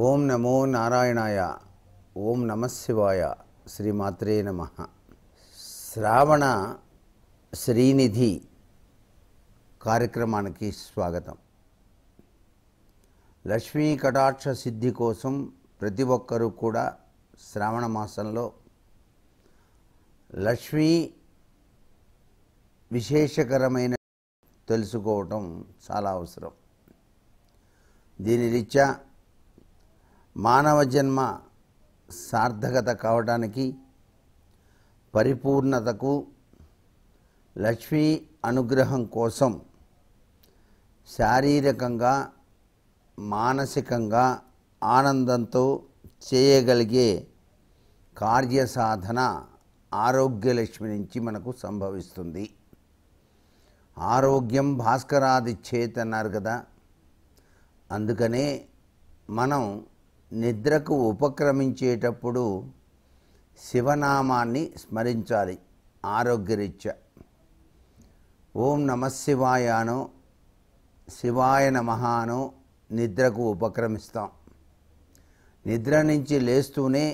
ఓం నమో నారాయణాయ ఓం నమశివాయ శ్రీమాత్రే నమ శ్రావణ శ్రీనిధి కార్యక్రమానికి స్వాగతం లక్ష్మీ కటాక్ష సిద్ధి కోసం ప్రతి ఒక్కరూ కూడా శ్రావణ మాసంలో లక్ష్మీ విశేషకరమైన తెలుసుకోవటం చాలా అవసరం దీని రీత్యా మానవ జన్మ సార్థకత కావడానికి పరిపూర్ణతకు లక్ష్మీ అనుగ్రహం కోసం శారీరకంగా మానసికంగా ఆనందంతో చేయగలిగే కార్యసాధన ఆరోగ్యలక్ష్మి నుంచి మనకు సంభవిస్తుంది ఆరోగ్యం భాస్కరాది చేతన్నారు అన్నారు కదా అందుకనే మనం నిద్రకు ఉపక్రమించేటప్పుడు శివనామాన్ని స్మరించాలి ఆరోగ్యరీత్యా ఓం నమశివాయ అను శివాయ నమహానో నిద్రకు ఉపక్రమిస్తాం నిద్ర నుంచి లేస్తూనే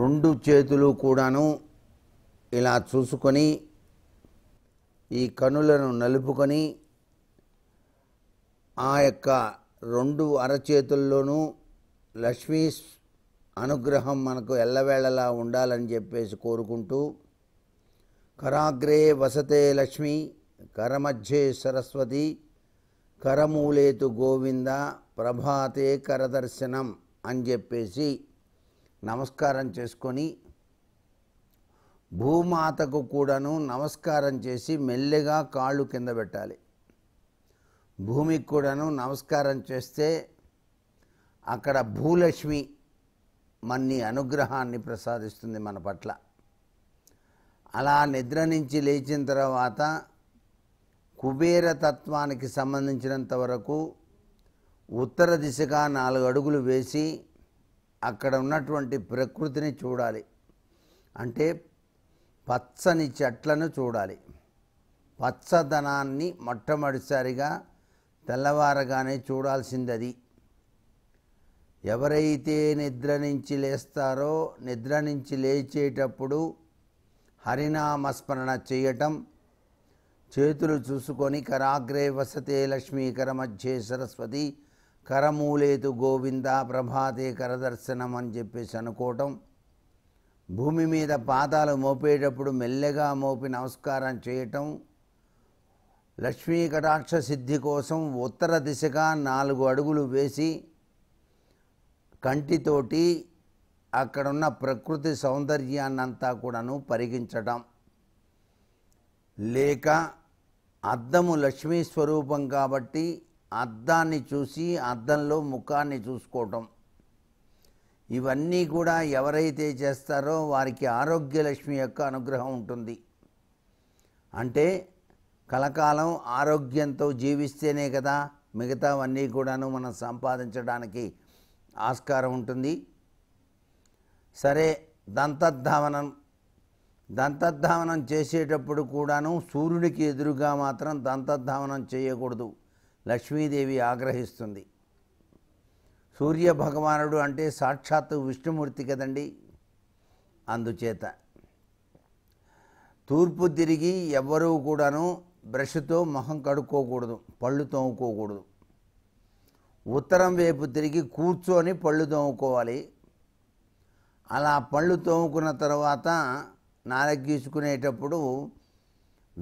రెండు చేతులు కూడాను ఇలా చూసుకొని ఈ కనులను నలుపుకొని ఆ యొక్క రెండు అరచేతుల్లోనూ లక్ష్మీ అనుగ్రహం మనకు ఎల్లవేళలా ఉండాలని చెప్పేసి కోరుకుంటూ కరాగ్రే వసతే లక్ష్మి కరమధ్యే సరస్వతి కరమూలేతు గోవింద ప్రభాతే కరదర్శనం అని చెప్పేసి నమస్కారం చేసుకొని భూమాతకు కూడాను నమస్కారం చేసి మెల్లగా కాళ్ళు కింద పెట్టాలి భూమికి కూడాను నమస్కారం చేస్తే అక్కడ భూలక్ష్మి మన్ని అనుగ్రహాన్ని ప్రసాదిస్తుంది మన పట్ల అలా నిద్ర నుంచి లేచిన తర్వాత కుబేర తత్వానికి సంబంధించినంత వరకు ఉత్తర దిశగా నాలుగు అడుగులు వేసి అక్కడ ఉన్నటువంటి ప్రకృతిని చూడాలి అంటే పచ్చని చెట్లను చూడాలి పచ్చదనాన్ని మొట్టమొదటిసారిగా తెల్లవారగానే చూడాల్సింది అది ఎవరైతే నిద్ర నుంచి లేస్తారో నిద్ర నుంచి లేచేటప్పుడు హరినామస్మరణ చేయటం చేతులు చూసుకొని కరాగ్రే వసతే లక్ష్మీ కరమధ్యే సరస్వతి కరమూలేతు గోవింద ప్రభాతే కరదర్శనం అని చెప్పేసి అనుకోవటం భూమి మీద పాదాలు మోపేటప్పుడు మెల్లగా మోపి నమస్కారం చేయటం లక్ష్మీ కటాక్ష సిద్ధి కోసం ఉత్తర దిశగా నాలుగు అడుగులు వేసి కంటితోటి అక్కడున్న ప్రకృతి సౌందర్యాన్నంతా కూడాను పరిగించటం లేక అద్దము లక్ష్మీ స్వరూపం కాబట్టి అద్దాన్ని చూసి అద్దంలో ముఖాన్ని చూసుకోవటం ఇవన్నీ కూడా ఎవరైతే చేస్తారో వారికి ఆరోగ్య లక్ష్మి యొక్క అనుగ్రహం ఉంటుంది అంటే కలకాలం ఆరోగ్యంతో జీవిస్తేనే కదా మిగతావన్నీ కూడాను మనం సంపాదించడానికి ఆస్కారం ఉంటుంది సరే దంతధావనం దంతధావనం చేసేటప్పుడు కూడాను సూర్యుడికి ఎదురుగా మాత్రం దంతధావనం చేయకూడదు లక్ష్మీదేవి ఆగ్రహిస్తుంది సూర్య భగవానుడు అంటే సాక్షాత్తు విష్ణుమూర్తి కదండి అందుచేత తూర్పు తిరిగి ఎవ్వరూ కూడాను బ్రష్తో మొహం కడుక్కోకూడదు పళ్ళు తోముకోకూడదు ఉత్తరం వైపు తిరిగి కూర్చొని పళ్ళు తోముకోవాలి అలా పళ్ళు తోముకున్న తర్వాత నాలగీసుకునేటప్పుడు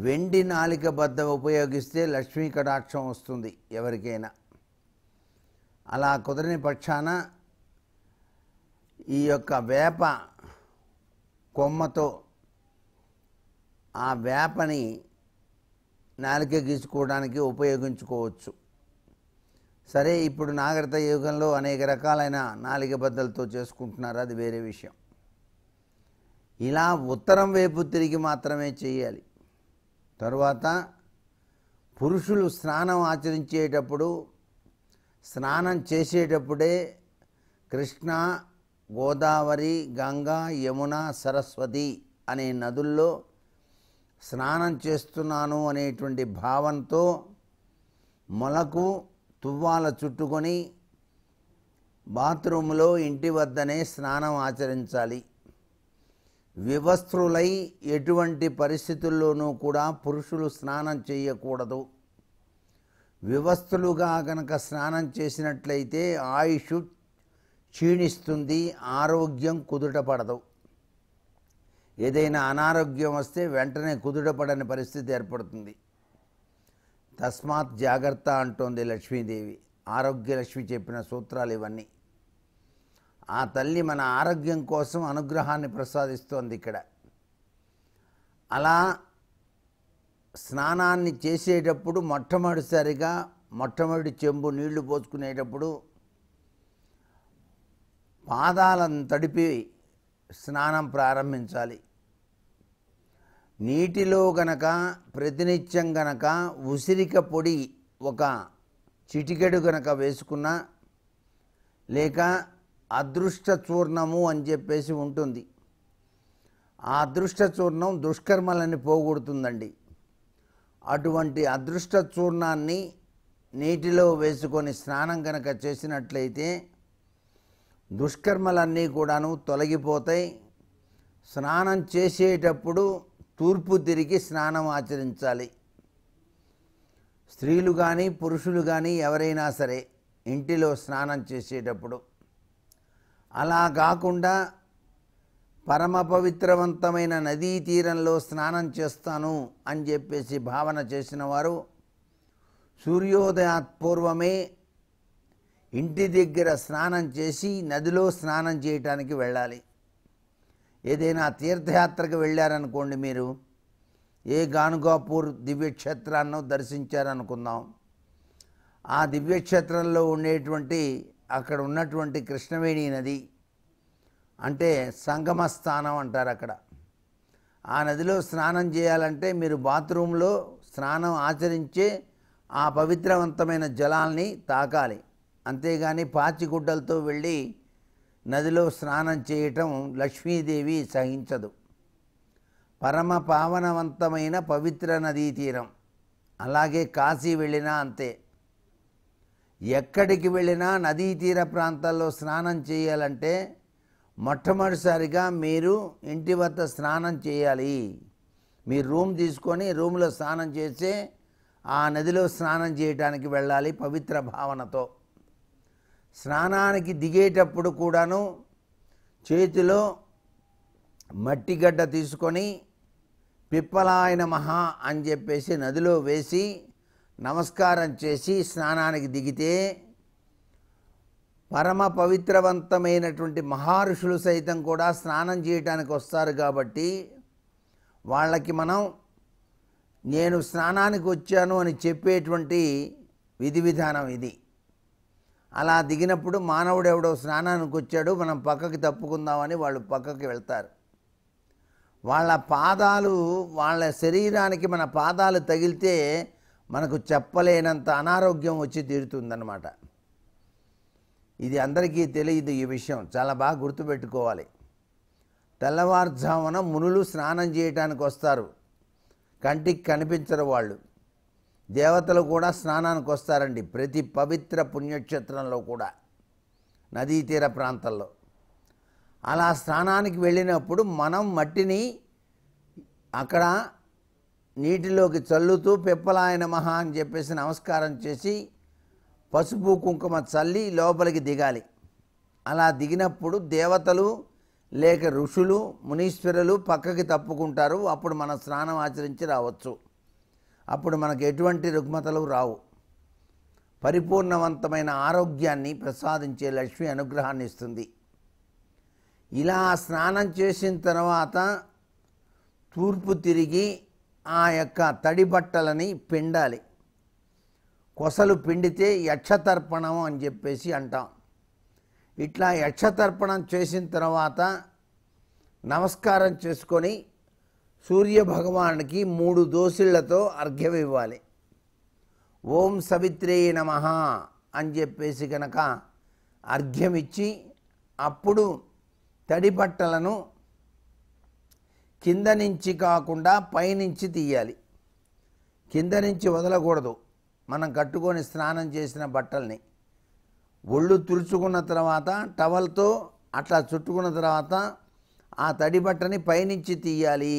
వెండి నాలిక బద్ద ఉపయోగిస్తే లక్ష్మీ కటాక్షం వస్తుంది ఎవరికైనా అలా కుదరని పక్షాన ఈ యొక్క వేప కొమ్మతో ఆ వేపని నాలుక గీసుకోవడానికి ఉపయోగించుకోవచ్చు సరే ఇప్పుడు నాగరిక యుగంలో అనేక రకాలైన నాలిక బద్దలతో చేసుకుంటున్నారు అది వేరే విషయం ఇలా ఉత్తరం వైపు తిరిగి మాత్రమే చేయాలి తరువాత పురుషులు స్నానం ఆచరించేటప్పుడు స్నానం చేసేటప్పుడే కృష్ణ గోదావరి గంగా యమున సరస్వతి అనే నదుల్లో స్నానం చేస్తున్నాను అనేటువంటి భావంతో మొలకు తువ్వాల చుట్టుకొని బాత్రూంలో ఇంటి వద్దనే స్నానం ఆచరించాలి వివస్త్రులై ఎటువంటి పరిస్థితుల్లోనూ కూడా పురుషులు స్నానం చేయకూడదు వివస్త్రులుగా కనుక స్నానం చేసినట్లయితే ఆయుష్ క్షీణిస్తుంది ఆరోగ్యం కుదుటపడదు ఏదైనా అనారోగ్యం వస్తే వెంటనే కుదుటపడని పరిస్థితి ఏర్పడుతుంది తస్మాత్ జాగ్రత్త అంటోంది లక్ష్మీదేవి ఆరోగ్యలక్ష్మి చెప్పిన సూత్రాలు ఇవన్నీ ఆ తల్లి మన ఆరోగ్యం కోసం అనుగ్రహాన్ని ప్రసాదిస్తోంది ఇక్కడ అలా స్నానాన్ని చేసేటప్పుడు మొట్టమొదటిసారిగా మొట్టమొదటి చెంబు నీళ్లు పోసుకునేటప్పుడు పాదాలను తడిపి స్నానం ప్రారంభించాలి నీటిలో గనక ప్రతినిత్యం గనక ఉసిరిక పొడి ఒక చిటికెడు గనక వేసుకున్న లేక అదృష్ట చూర్ణము అని చెప్పేసి ఉంటుంది ఆ అదృష్ట చూర్ణం దుష్కర్మలని పోగొడుతుందండి అటువంటి అదృష్ట చూర్ణాన్ని నీటిలో వేసుకొని స్నానం కనుక చేసినట్లయితే దుష్కర్మలన్నీ కూడాను తొలగిపోతాయి స్నానం చేసేటప్పుడు తూర్పు తిరిగి స్నానం ఆచరించాలి స్త్రీలు కానీ పురుషులు కానీ ఎవరైనా సరే ఇంటిలో స్నానం చేసేటప్పుడు అలా కాకుండా పరమ పవిత్రవంతమైన నదీ తీరంలో స్నానం చేస్తాను అని చెప్పేసి భావన చేసిన వారు సూర్యోదయాత్పూర్వమే ఇంటి దగ్గర స్నానం చేసి నదిలో స్నానం చేయటానికి వెళ్ళాలి ఏదైనా తీర్థయాత్రకు వెళ్ళారనుకోండి మీరు ఏ గానుగాపూర్ దివ్యక్షేత్రాన్నో దర్శించారనుకుందాం ఆ దివ్యక్షేత్రంలో ఉండేటువంటి అక్కడ ఉన్నటువంటి కృష్ణవేణి నది అంటే సంగమ స్థానం అంటారు అక్కడ ఆ నదిలో స్నానం చేయాలంటే మీరు బాత్రూంలో స్నానం ఆచరించే ఆ పవిత్రవంతమైన జలాల్ని తాకాలి అంతేగాని పాచిగుడ్డలతో వెళ్ళి నదిలో స్నానం చేయటం లక్ష్మీదేవి సహించదు పరమ పావనవంతమైన పవిత్ర నదీ తీరం అలాగే కాశీ వెళ్ళినా అంతే ఎక్కడికి వెళ్ళినా నదీ తీర ప్రాంతాల్లో స్నానం చేయాలంటే మొట్టమొదటిసారిగా మీరు ఇంటి వద్ద స్నానం చేయాలి మీరు రూమ్ తీసుకొని రూమ్లో స్నానం చేసి ఆ నదిలో స్నానం చేయడానికి వెళ్ళాలి పవిత్ర భావనతో స్నానానికి దిగేటప్పుడు కూడాను చేతిలో మట్టిగడ్డ తీసుకొని పిప్పలాయన మహా అని చెప్పేసి నదిలో వేసి నమస్కారం చేసి స్నానానికి దిగితే పరమ పవిత్రవంతమైనటువంటి మహర్షులు సైతం కూడా స్నానం చేయటానికి వస్తారు కాబట్టి వాళ్ళకి మనం నేను స్నానానికి వచ్చాను అని చెప్పేటువంటి విధి విధానం ఇది అలా దిగినప్పుడు మానవుడు ఎవడో స్నానానికి వచ్చాడు మనం పక్కకి తప్పుకుందామని వాళ్ళు పక్కకి వెళ్తారు వాళ్ళ పాదాలు వాళ్ళ శరీరానికి మన పాదాలు తగిలితే మనకు చెప్పలేనంత అనారోగ్యం వచ్చి తీరుతుందన్నమాట ఇది అందరికీ తెలియదు ఈ విషయం చాలా బాగా గుర్తుపెట్టుకోవాలి తెల్లవారుజామున మునులు స్నానం చేయటానికి వస్తారు కంటికి కనిపించరు వాళ్ళు దేవతలు కూడా స్నానానికి వస్తారండి ప్రతి పవిత్ర పుణ్యక్షేత్రంలో కూడా నదీ తీర ప్రాంతంలో అలా స్నానానికి వెళ్ళినప్పుడు మనం మట్టిని అక్కడ నీటిలోకి చల్లుతూ పిప్పలాయన మహా అని చెప్పేసి నమస్కారం చేసి పసుపు కుంకుమ చల్లి లోపలికి దిగాలి అలా దిగినప్పుడు దేవతలు లేక ఋషులు మునీశ్వరులు పక్కకి తప్పుకుంటారు అప్పుడు మన స్నానం ఆచరించి రావచ్చు అప్పుడు మనకు ఎటువంటి రుగ్మతలు రావు పరిపూర్ణవంతమైన ఆరోగ్యాన్ని ప్రసాదించే లక్ష్మి అనుగ్రహాన్ని ఇస్తుంది ఇలా స్నానం చేసిన తర్వాత తూర్పు తిరిగి ఆ యొక్క తడి బట్టలని పిండాలి కొసలు పిండితే యక్షతర్పణం అని చెప్పేసి అంటాం ఇట్లా యక్షతర్పణం చేసిన తర్వాత నమస్కారం చేసుకొని సూర్య భగవానుడికి మూడు దోసిళ్లతో అర్ఘ్యం ఇవ్వాలి ఓం సవిత్రే నమ అని చెప్పేసి కనుక అర్ఘ్యం ఇచ్చి అప్పుడు తడి బట్టలను కింద నుంచి కాకుండా పైనుంచి తీయాలి కింద నుంచి వదలకూడదు మనం కట్టుకొని స్నానం చేసిన బట్టల్ని ఒళ్ళు తుడుచుకున్న తర్వాత టవల్తో అట్లా చుట్టుకున్న తర్వాత ఆ తడి బట్టని పైనుంచి తీయాలి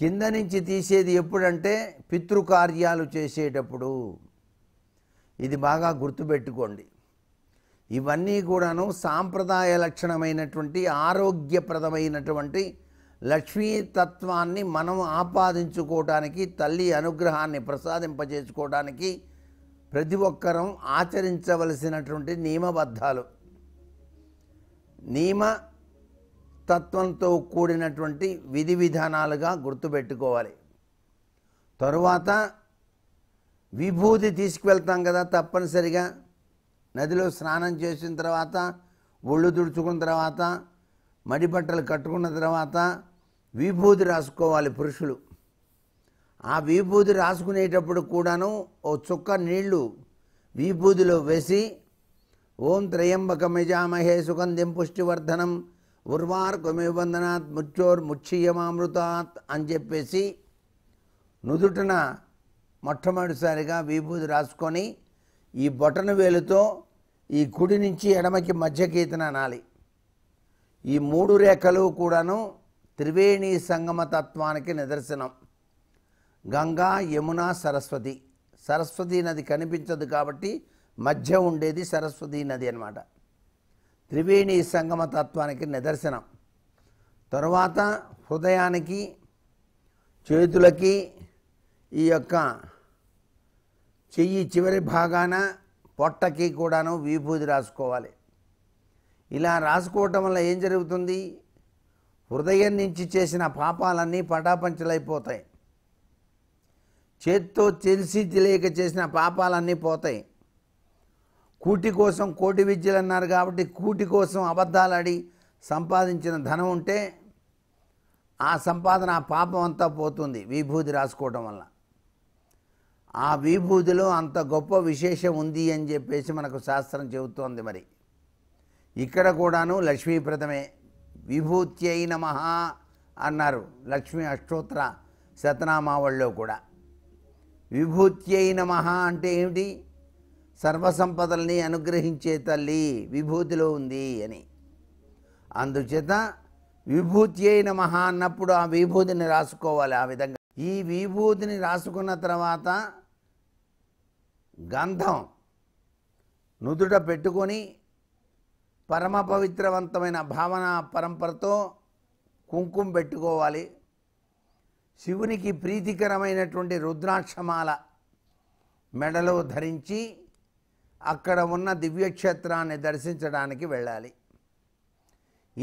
కింద నుంచి తీసేది ఎప్పుడంటే పితృకార్యాలు చేసేటప్పుడు ఇది బాగా గుర్తుపెట్టుకోండి ఇవన్నీ కూడాను సాంప్రదాయ లక్షణమైనటువంటి ఆరోగ్యప్రదమైనటువంటి లక్ష్మీతత్వాన్ని మనం ఆపాదించుకోవటానికి తల్లి అనుగ్రహాన్ని ప్రసాదింపజేసుకోవడానికి ప్రతి ఒక్కరం ఆచరించవలసినటువంటి నియమబద్ధాలు నియమ తత్వంతో కూడినటువంటి విధి విధానాలుగా గుర్తుపెట్టుకోవాలి తరువాత విభూతి తీసుకువెళ్తాం కదా తప్పనిసరిగా నదిలో స్నానం చేసిన తర్వాత ఒళ్ళు తుడుచుకున్న తర్వాత మడిబట్టలు కట్టుకున్న తర్వాత విభూతి రాసుకోవాలి పురుషులు ఆ విభూతి రాసుకునేటప్పుడు కూడాను ఓ చుక్క నీళ్లు విభూతిలో వేసి ఓం త్రయంబకమిజామహే సుగంధిం పుష్టివర్ధనం ఉర్వార్కమిబంధనాత్ ముచ్చోర్ ముచ్చియమామృతాత్ అని చెప్పేసి నుదుటన మొట్టమొదటిసారిగా విభూతి రాసుకొని ఈ బొటన వేలుతో ఈ కుడి నుంచి ఎడమకి మధ్య గీతన అనాలి ఈ మూడు రేఖలు కూడాను త్రివేణి సంగమతత్వానికి నిదర్శనం గంగా యమున సరస్వతి సరస్వతీ నది కనిపించదు కాబట్టి మధ్య ఉండేది సరస్వతీ నది అనమాట త్రివేణి సంగమ తత్వానికి నిదర్శనం తరువాత హృదయానికి చేతులకి ఈ యొక్క చెయ్యి చివరి భాగాన పొట్టకి కూడాను విభూతి రాసుకోవాలి ఇలా రాసుకోవటం వల్ల ఏం జరుగుతుంది హృదయం నుంచి చేసిన పాపాలన్నీ పటాపంచలైపోతాయి చేత్తో తెలిసి తెలియక చేసిన పాపాలన్నీ పోతాయి కూటి కోసం కోటి విద్యలు అన్నారు కాబట్టి కూటి కోసం అబద్ధాలాడి సంపాదించిన ధనం ఉంటే ఆ సంపాదన ఆ పాపం అంతా పోతుంది విభూతి రాసుకోవటం వల్ల ఆ విభూతిలో అంత గొప్ప విశేషం ఉంది అని చెప్పేసి మనకు శాస్త్రం చెబుతోంది మరి ఇక్కడ కూడాను లక్ష్మీప్రదమే విభూత్యై నమ అన్నారు లక్ష్మీ అష్టోత్తర శతనామావళిలో కూడా విభూత్యై నమ అంటే ఏమిటి సర్వసంపదల్ని అనుగ్రహించే తల్లి విభూతిలో ఉంది అని అందుచేత విభూతి అయిన మహా అన్నప్పుడు ఆ విభూతిని రాసుకోవాలి ఆ విధంగా ఈ విభూతిని రాసుకున్న తర్వాత గంధం నుదుట పెట్టుకొని పరమ పవిత్రవంతమైన భావన పరంపరతో కుంకుమ పెట్టుకోవాలి శివునికి ప్రీతికరమైనటువంటి రుద్రాక్షమాల మెడలో ధరించి అక్కడ ఉన్న దివ్యక్షేత్రాన్ని దర్శించడానికి వెళ్ళాలి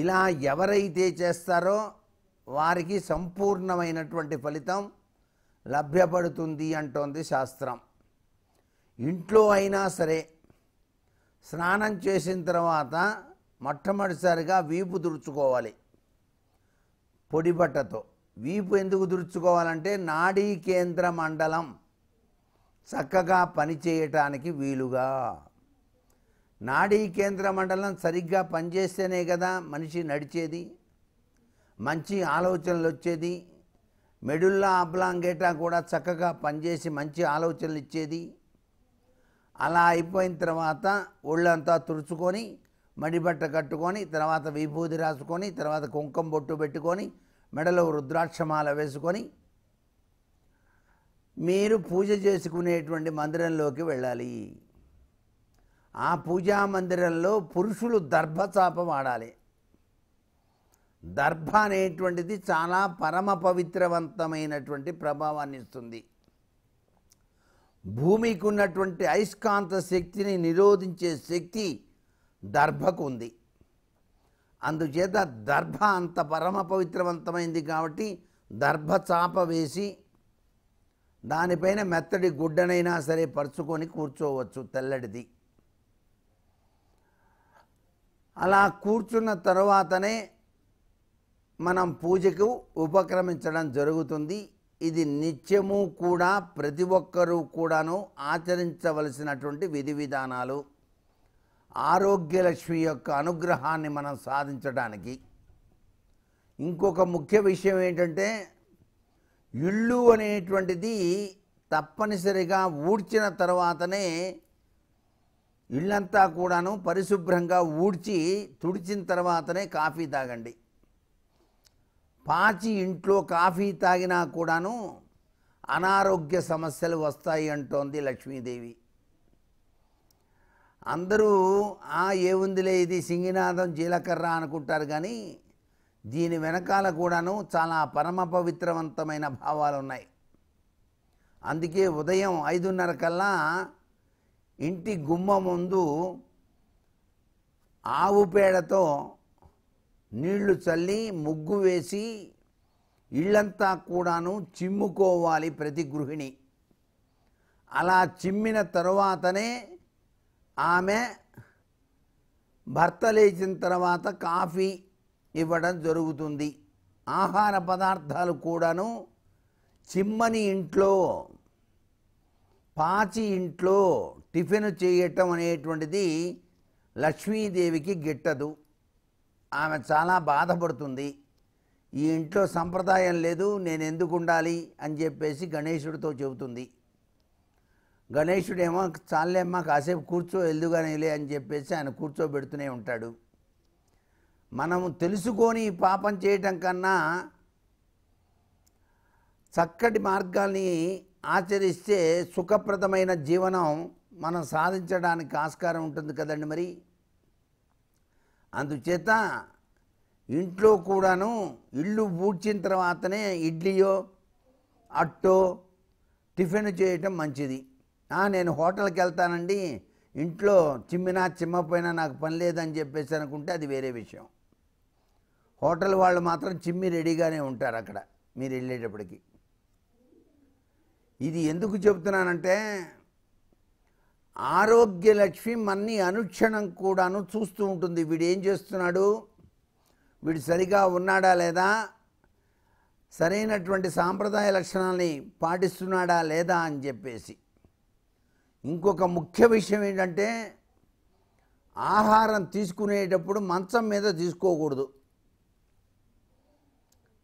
ఇలా ఎవరైతే చేస్తారో వారికి సంపూర్ణమైనటువంటి ఫలితం లభ్యపడుతుంది అంటోంది శాస్త్రం ఇంట్లో అయినా సరే స్నానం చేసిన తర్వాత మొట్టమొదటిసారిగా వీపు దుడుచుకోవాలి పొడిబట్టతో వీపు ఎందుకు దుడుచుకోవాలంటే నాడీ కేంద్ర మండలం చక్కగా పనిచేయటానికి వీలుగా నాడీ కేంద్ర మండలం సరిగ్గా పనిచేస్తేనే కదా మనిషి నడిచేది మంచి ఆలోచనలు వచ్చేది మెడుల్లా అబ్లాంగేటా కూడా చక్కగా పనిచేసి మంచి ఆలోచనలు ఇచ్చేది అలా అయిపోయిన తర్వాత ఒళ్ళంతా తుడుచుకొని మడిబట్ట కట్టుకొని తర్వాత విభూది రాసుకొని తర్వాత కుంకం బొట్టు పెట్టుకొని మెడలో రుద్రాక్షమాల వేసుకొని మీరు పూజ చేసుకునేటువంటి మందిరంలోకి వెళ్ళాలి ఆ పూజా మందిరంలో పురుషులు దర్భచాప వాడాలి దర్భ అనేటువంటిది చాలా పరమ పవిత్రవంతమైనటువంటి ప్రభావాన్ని ఇస్తుంది భూమికి ఉన్నటువంటి అయస్కాంత శక్తిని నిరోధించే శక్తి దర్భకు ఉంది అందుచేత దర్భ అంత పరమ పవిత్రవంతమైంది కాబట్టి దర్భ చాప వేసి దానిపైన మెత్తడి గుడ్డనైనా సరే పరుచుకొని కూర్చోవచ్చు తెల్లడిది అలా కూర్చున్న తర్వాతనే మనం పూజకు ఉపక్రమించడం జరుగుతుంది ఇది నిత్యము కూడా ప్రతి ఒక్కరూ కూడాను ఆచరించవలసినటువంటి విధి విధానాలు ఆరోగ్యలక్ష్మి యొక్క అనుగ్రహాన్ని మనం సాధించడానికి ఇంకొక ముఖ్య విషయం ఏంటంటే ఇళ్ళు అనేటువంటిది తప్పనిసరిగా ఊడ్చిన తర్వాతనే ఇళ్ళంతా కూడాను పరిశుభ్రంగా ఊడ్చి తుడిచిన తర్వాతనే కాఫీ తాగండి పాచి ఇంట్లో కాఫీ తాగినా కూడాను అనారోగ్య సమస్యలు వస్తాయి అంటోంది లక్ష్మీదేవి అందరూ ఆ ఏముందిలే ఇది సింగినాథం జీలకర్ర అనుకుంటారు కానీ దీని వెనకాల కూడాను చాలా పరమ పవిత్రవంతమైన భావాలు ఉన్నాయి అందుకే ఉదయం ఐదున్నర కల్లా ఇంటి గుమ్మ ముందు ఆవు పేడతో నీళ్లు చల్లి ముగ్గు వేసి ఇళ్ళంతా కూడాను చిమ్ముకోవాలి ప్రతి గృహిణి అలా చిమ్మిన తరువాతనే ఆమె భర్త లేచిన తర్వాత కాఫీ ఇవ్వడం జరుగుతుంది ఆహార పదార్థాలు కూడాను చిమ్మని ఇంట్లో పాచి ఇంట్లో టిఫిన్ చేయటం అనేటువంటిది లక్ష్మీదేవికి గిట్టదు ఆమె చాలా బాధపడుతుంది ఈ ఇంట్లో సంప్రదాయం లేదు నేను ఎందుకు ఉండాలి అని చెప్పేసి గణేశుడితో చెబుతుంది గణేశుడేమో చాలేమ్మా కాసేపు కూర్చో లే అని చెప్పేసి ఆయన కూర్చోబెడుతూనే ఉంటాడు మనము తెలుసుకొని పాపం చేయటం కన్నా చక్కటి మార్గాల్ని ఆచరిస్తే సుఖప్రదమైన జీవనం మనం సాధించడానికి ఆస్కారం ఉంటుంది కదండి మరి అందుచేత ఇంట్లో కూడాను ఇల్లు ఊడ్చిన తర్వాతనే ఇడ్లీయో అట్టో టిఫిన్ చేయటం మంచిది నేను హోటల్కి వెళ్తానండి ఇంట్లో చిమ్మినా చిమ్మపోయినా నాకు పని లేదని చెప్పేసి అనుకుంటే అది వేరే విషయం హోటల్ వాళ్ళు మాత్రం చిమ్మి రెడీగానే ఉంటారు అక్కడ మీరు వెళ్ళేటప్పటికి ఇది ఎందుకు చెబుతున్నానంటే ఆరోగ్య లక్ష్మి మన్ని అనుక్షణం కూడాను చూస్తూ ఉంటుంది వీడు ఏం చేస్తున్నాడు వీడు సరిగా ఉన్నాడా లేదా సరైనటువంటి సాంప్రదాయ లక్షణాలని పాటిస్తున్నాడా లేదా అని చెప్పేసి ఇంకొక ముఖ్య విషయం ఏంటంటే ఆహారం తీసుకునేటప్పుడు మంచం మీద తీసుకోకూడదు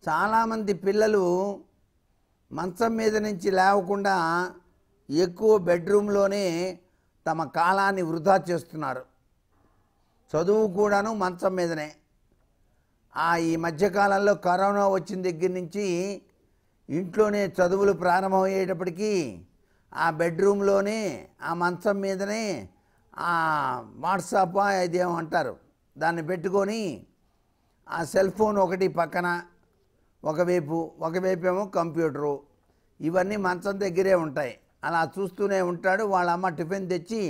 చాలామంది పిల్లలు మంచం మీద నుంచి లేవకుండా ఎక్కువ బెడ్రూమ్లోనే తమ కాలాన్ని వృధా చేస్తున్నారు చదువు కూడాను మంచం మీదనే ఆ ఈ మధ్యకాలంలో కరోనా వచ్చిన దగ్గర నుంచి ఇంట్లోనే చదువులు ప్రారంభమయ్యేటప్పటికీ ఆ బెడ్రూమ్లోనే ఆ మంచం మీదనే ఆ వాట్సాప్ అంటారు దాన్ని పెట్టుకొని ఆ సెల్ ఫోన్ ఒకటి పక్కన ఒకవైపు ఏమో కంప్యూటరు ఇవన్నీ మంచం దగ్గరే ఉంటాయి అలా చూస్తూనే ఉంటాడు వాళ్ళ అమ్మ టిఫిన్ తెచ్చి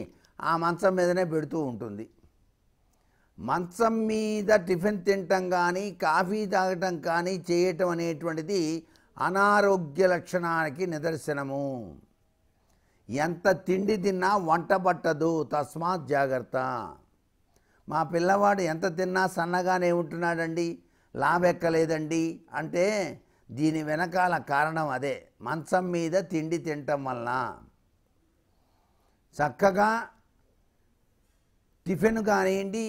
ఆ మంచం మీదనే పెడుతూ ఉంటుంది మంచం మీద టిఫిన్ తినటం కానీ కాఫీ తాగటం కానీ చేయటం అనేటువంటిది అనారోగ్య లక్షణానికి నిదర్శనము ఎంత తిండి తిన్నా వంట పట్టదు తస్మాత్ జాగ్రత్త మా పిల్లవాడు ఎంత తిన్నా సన్నగానే ఉంటున్నాడండి లాభెక్కలేదండి అంటే దీని వెనకాల కారణం అదే మంచం మీద తిండి తినటం వలన చక్కగా టిఫిన్ కానివ్వండి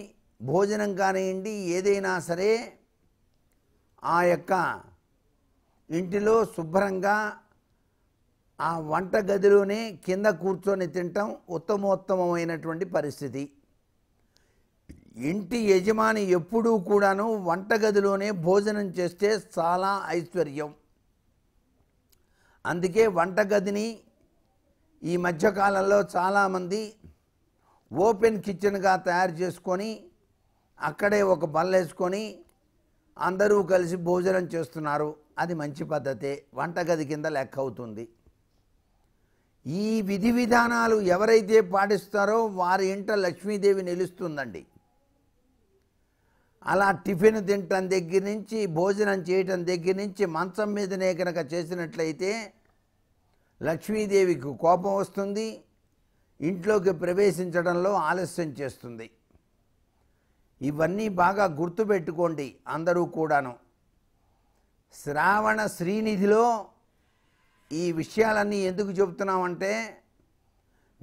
భోజనం కానివ్వండి ఏదైనా సరే ఆ యొక్క ఇంటిలో శుభ్రంగా ఆ వంట గదిలోనే కింద కూర్చొని తినటం ఉత్తమోత్తమైనటువంటి పరిస్థితి ఇంటి యజమాని ఎప్పుడూ కూడాను వంటగదిలోనే భోజనం చేస్తే చాలా ఐశ్వర్యం అందుకే వంటగదిని ఈ మధ్యకాలంలో చాలామంది ఓపెన్ కిచెన్గా తయారు చేసుకొని అక్కడే ఒక బల్లేసుకొని అందరూ కలిసి భోజనం చేస్తున్నారు అది మంచి పద్ధతే వంటగది కింద లెక్క అవుతుంది ఈ విధి విధానాలు ఎవరైతే పాటిస్తారో వారి ఇంట లక్ష్మీదేవి నిలుస్తుందండి అలా టిఫిన్ తినటం దగ్గర నుంచి భోజనం చేయటం దగ్గర నుంచి మంచం మీదనే కనుక చేసినట్లయితే లక్ష్మీదేవికి కోపం వస్తుంది ఇంట్లోకి ప్రవేశించడంలో ఆలస్యం చేస్తుంది ఇవన్నీ బాగా గుర్తుపెట్టుకోండి అందరూ కూడాను శ్రావణ శ్రీనిధిలో ఈ విషయాలన్నీ ఎందుకు చెబుతున్నామంటే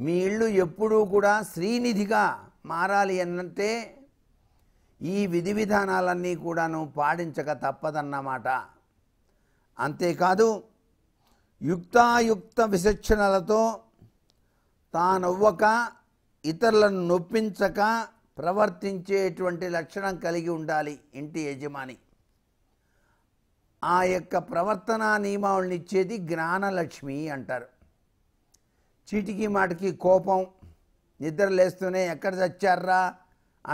మీ ఇల్లు ఎప్పుడూ కూడా శ్రీనిధిగా మారాలి అన్నంటే ఈ విధి విధానాలన్నీ కూడాను పాటించక తప్పదన్నమాట అంతేకాదు యుక్తాయుక్త విచక్షణలతో తానవ్వక ఇతరులను నొప్పించక ప్రవర్తించేటువంటి లక్షణం కలిగి ఉండాలి ఇంటి యజమాని ఆ యొక్క ప్రవర్తన నియమాలను ఇచ్చేది జ్ఞానలక్ష్మి అంటారు చీటికి మాటికి కోపం నిద్ర లేస్తూనే ఎక్కడ చచ్చారా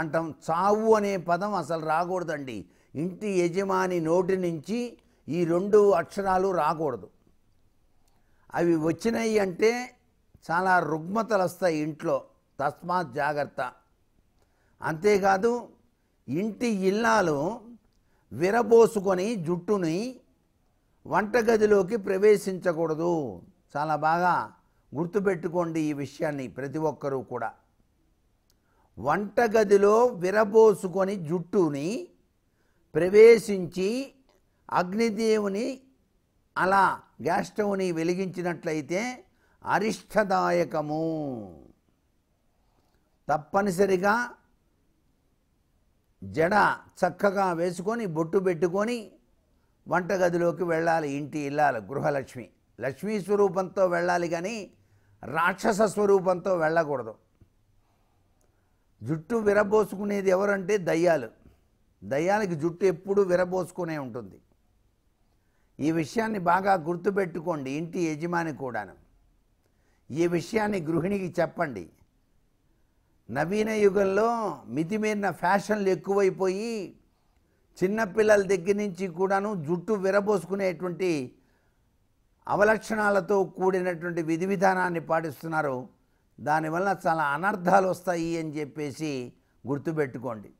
అంటాం చావు అనే పదం అసలు రాకూడదండి ఇంటి యజమాని నోటి నుంచి ఈ రెండు అక్షరాలు రాకూడదు అవి వచ్చినాయి అంటే చాలా రుగ్మతలు వస్తాయి ఇంట్లో తస్మాత్ జాగ్రత్త అంతేకాదు ఇంటి ఇల్లాలు విరబోసుకొని జుట్టుని వంటగదిలోకి ప్రవేశించకూడదు చాలా బాగా గుర్తుపెట్టుకోండి ఈ విషయాన్ని ప్రతి ఒక్కరూ కూడా వంటగదిలో విరబోసుకొని జుట్టుని ప్రవేశించి అగ్నిదేవుని అలా గ్యాస్ స్టవ్ని వెలిగించినట్లయితే అరిష్టదాయకము తప్పనిసరిగా జడ చక్కగా వేసుకొని బొట్టు పెట్టుకొని వంటగదిలోకి వెళ్ళాలి ఇంటి ఇల్లాలి గృహలక్ష్మి లక్ష్మీ స్వరూపంతో వెళ్ళాలి కానీ రాక్షస స్వరూపంతో వెళ్ళకూడదు జుట్టు విరబోసుకునేది ఎవరంటే దయ్యాలు దయ్యాలకి జుట్టు ఎప్పుడూ విరబోసుకునే ఉంటుంది ఈ విషయాన్ని బాగా గుర్తుపెట్టుకోండి ఇంటి యజమాని కూడాను ఈ విషయాన్ని గృహిణికి చెప్పండి నవీన యుగంలో మితిమీరిన ఫ్యాషన్లు ఎక్కువైపోయి చిన్నపిల్లల దగ్గర నుంచి కూడాను జుట్టు విరబోసుకునేటువంటి అవలక్షణాలతో కూడినటువంటి విధి విధానాన్ని పాటిస్తున్నారు దానివల్ల చాలా అనర్థాలు వస్తాయి అని చెప్పేసి గుర్తుపెట్టుకోండి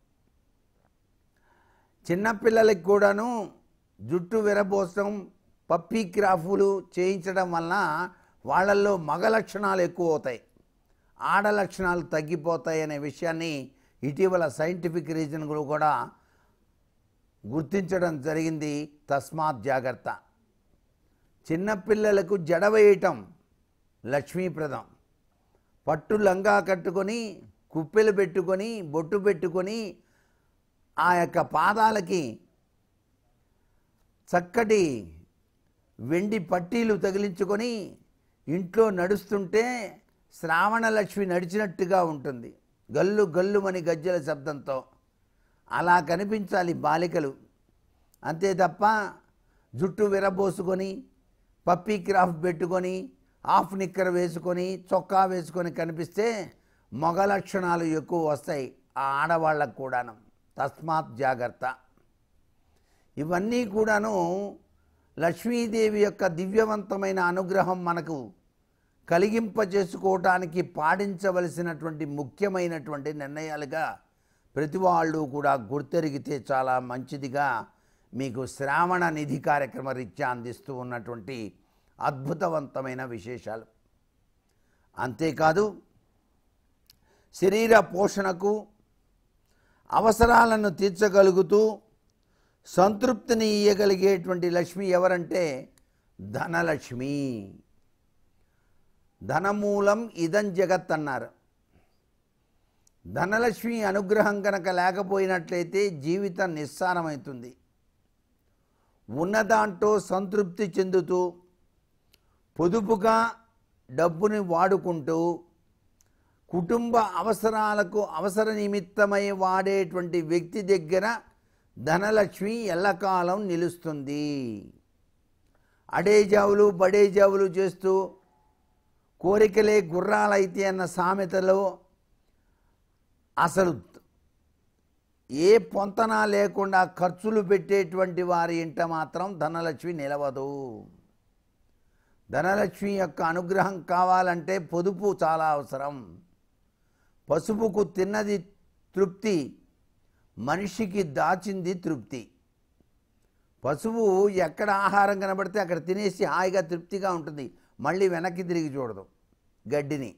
చిన్నపిల్లలకి కూడాను జుట్టు విరబోసడం పప్పీ క్రాఫ్లు చేయించడం వలన వాళ్ళల్లో మగ లక్షణాలు ఎక్కువ అవుతాయి ఆడ లక్షణాలు తగ్గిపోతాయి అనే విషయాన్ని ఇటీవల సైంటిఫిక్ రీజన్లు కూడా గుర్తించడం జరిగింది తస్మాత్ జాగ్రత్త చిన్నపిల్లలకు జడ వేయటం లక్ష్మీప్రదం పట్టు లంగా కట్టుకొని కుప్పెలు పెట్టుకొని బొట్టు పెట్టుకొని ఆ యొక్క పాదాలకి చక్కటి వెండి పట్టీలు తగిలించుకొని ఇంట్లో నడుస్తుంటే శ్రావణలక్ష్మి నడిచినట్టుగా ఉంటుంది గల్లు గల్లుమని గజ్జల శబ్దంతో అలా కనిపించాలి బాలికలు అంతే తప్ప జుట్టు విరబోసుకొని పప్పీ క్రాఫ్ట్ పెట్టుకొని హాఫ్ నిక్కర్ వేసుకొని చొక్కా వేసుకొని కనిపిస్తే మగ లక్షణాలు ఎక్కువ వస్తాయి ఆ ఆడవాళ్ళకు కూడాను తస్మాత్ జాగ్రత్త ఇవన్నీ కూడాను లక్ష్మీదేవి యొక్క దివ్యవంతమైన అనుగ్రహం మనకు కలిగింపజేసుకోవటానికి పాటించవలసినటువంటి ముఖ్యమైనటువంటి నిర్ణయాలుగా ప్రతి వాళ్ళు కూడా గుర్తెరిగితే చాలా మంచిదిగా మీకు శ్రావణ నిధి కార్యక్రమ రీత్యా అందిస్తూ ఉన్నటువంటి అద్భుతవంతమైన విశేషాలు అంతేకాదు శరీర పోషణకు అవసరాలను తీర్చగలుగుతూ సంతృప్తిని ఇయ్యగలిగేటువంటి లక్ష్మి ఎవరంటే ధనలక్ష్మి ధనమూలం ఇదం జగత్ అన్నారు ధనలక్ష్మి అనుగ్రహం కనుక లేకపోయినట్లయితే జీవితం నిస్సారమవుతుంది ఉన్నదాంట్లో సంతృప్తి చెందుతూ పొదుపుగా డబ్బుని వాడుకుంటూ కుటుంబ అవసరాలకు అవసర నిమిత్తమై వాడేటువంటి వ్యక్తి దగ్గర ధనలక్ష్మి ఎల్లకాలం నిలుస్తుంది అడేజావులు బడేజావులు చేస్తూ కోరికలే గుర్రాలైతే అన్న సామెతలో అసలు ఏ పొంతన లేకుండా ఖర్చులు పెట్టేటువంటి వారి ఇంట మాత్రం ధనలక్ష్మి నిలవదు ధనలక్ష్మి యొక్క అనుగ్రహం కావాలంటే పొదుపు చాలా అవసరం పసుపుకు తిన్నది తృప్తి మనిషికి దాచింది తృప్తి పశువు ఎక్కడ ఆహారం కనబడితే అక్కడ తినేసి హాయిగా తృప్తిగా ఉంటుంది మళ్ళీ వెనక్కి తిరిగి చూడదు గడ్డిని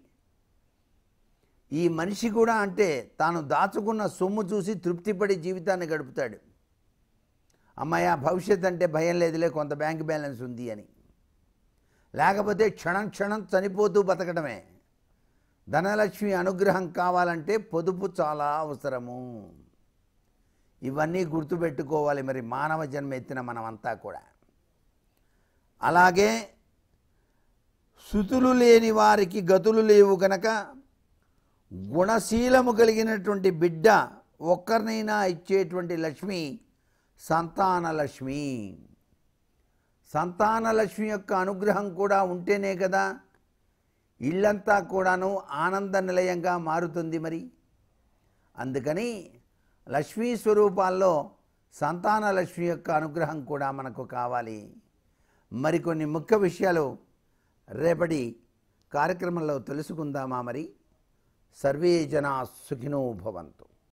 ఈ మనిషి కూడా అంటే తాను దాచుకున్న సొమ్ము చూసి తృప్తిపడి జీవితాన్ని గడుపుతాడు అమ్మాయి భవిష్యత్ అంటే భయం లేదులే కొంత బ్యాంక్ బ్యాలెన్స్ ఉంది అని లేకపోతే క్షణం క్షణం చనిపోతూ బతకడమే ధనలక్ష్మి అనుగ్రహం కావాలంటే పొదుపు చాలా అవసరము ఇవన్నీ గుర్తుపెట్టుకోవాలి మరి మానవ జన్మ ఎత్తిన మనమంతా కూడా అలాగే శృతులు లేని వారికి గతులు లేవు కనుక గుణశీలము కలిగినటువంటి బిడ్డ ఒక్కరినైనా ఇచ్చేటువంటి లక్ష్మి సంతాన లక్ష్మి సంతానలక్ష్మి యొక్క అనుగ్రహం కూడా ఉంటేనే కదా ఇల్లంతా కూడాను ఆనంద నిలయంగా మారుతుంది మరి అందుకని లక్ష్మీ స్వరూపాల్లో సంతాన లక్ష్మి యొక్క అనుగ్రహం కూడా మనకు కావాలి మరికొన్ని ముఖ్య విషయాలు రేపటి కార్యక్రమంలో తెలుసుకుందామా మరి సర్వే జనా సుఖినో భవంతు